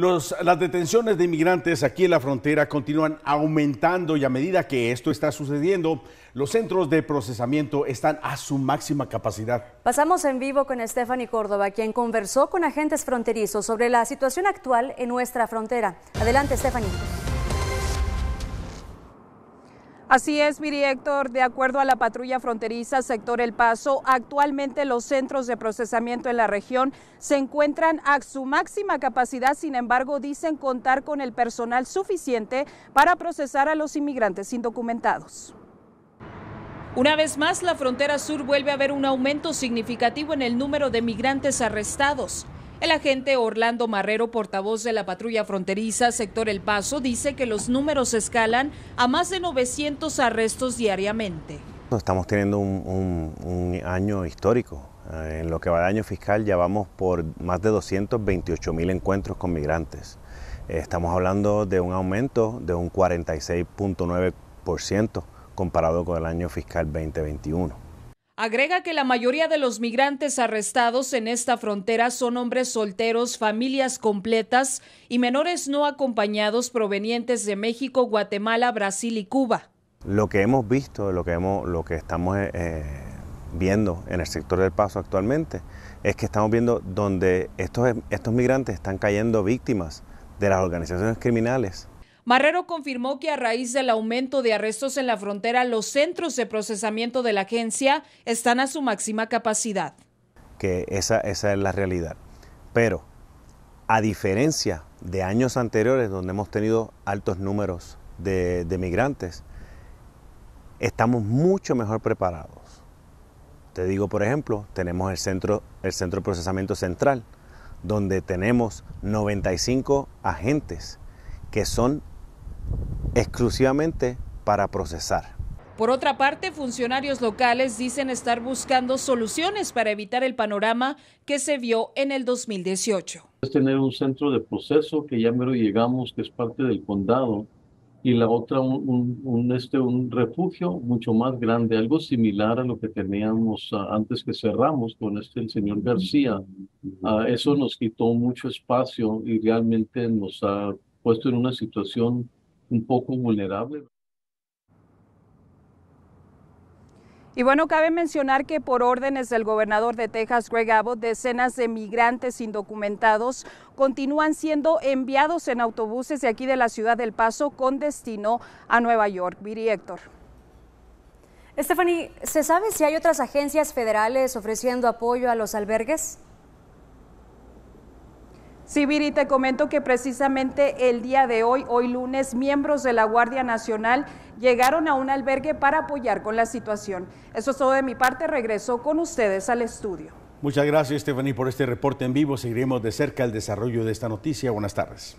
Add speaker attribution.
Speaker 1: las detenciones de inmigrantes aquí en la frontera continúan aumentando y a medida que esto está sucediendo, los centros de procesamiento están a su máxima capacidad.
Speaker 2: Pasamos en vivo con Stephanie Córdoba, quien conversó con agentes fronterizos sobre la situación actual en nuestra frontera. Adelante, Stephanie. Así es, Miri Héctor, de acuerdo a la patrulla fronteriza sector El Paso, actualmente los centros de procesamiento en la región se encuentran a su máxima capacidad, sin embargo, dicen contar con el personal suficiente para procesar a los inmigrantes indocumentados. Una vez más, la frontera sur vuelve a ver un aumento significativo en el número de migrantes arrestados. El agente Orlando Marrero, portavoz de la patrulla fronteriza sector El Paso, dice que los números escalan a más de 900 arrestos diariamente.
Speaker 1: Estamos teniendo un, año histórico. Eh, en lo que va de año fiscal ya vamos por más de 228 mil encuentros con migrantes. Eh, estamos hablando de un aumento de un 46.9% comparado con el año fiscal 2021.
Speaker 2: Agrega que la mayoría de los migrantes arrestados en esta frontera son hombres solteros, familias completas y menores no acompañados provenientes de México, Guatemala, Brasil y Cuba.
Speaker 1: Lo que hemos visto, lo que, hemos, lo que estamos eh, eh, viendo en el sector del paso actualmente, es que estamos viendo donde estos, estos migrantes están cayendo víctimas de las organizaciones criminales
Speaker 2: Marrero confirmó que a raíz del aumento de arrestos en la frontera, los centros de procesamiento de la agencia están a su máxima capacidad.
Speaker 1: Que esa, es la realidad. Pero, a diferencia de años anteriores donde hemos tenido altos números de, migrantes, estamos mucho mejor preparados. Te digo, por ejemplo, tenemos el centro, el centro de procesamiento central, donde tenemos 95 agentes que son exclusivamente para procesar.
Speaker 2: Por otra parte, funcionarios locales dicen estar buscando soluciones para evitar el panorama que se vio en el 2018.
Speaker 1: Es tener un centro de proceso que ya mero llegamos, que es parte del condado, y la otra un, este, un refugio mucho más grande, algo similar a lo que teníamos ah, antes que cerramos con este el señor García. Ah, eso nos quitó mucho espacio y realmente nos ha puesto en una situación un poco vulnerable.
Speaker 2: Y bueno, cabe mencionar que por órdenes del gobernador de Texas, Greg Abbott, decenas de migrantes indocumentados continúan siendo enviados en autobuses de aquí de la ciudad del Paso con destino a Nueva York. Viri Héctor. Stephanie, ¿se sabe si hay otras agencias federales ofreciendo apoyo a los albergues? Sí, Viri, te comento que precisamente el día de hoy, hoy lunes, miembros de la Guardia Nacional llegaron a un albergue para apoyar con la situación. Eso es todo de mi parte, regreso con ustedes al estudio.
Speaker 1: Muchas gracias, Stephanie, por este reporte en vivo. Seguiremos de cerca el desarrollo de esta noticia. Buenas tardes.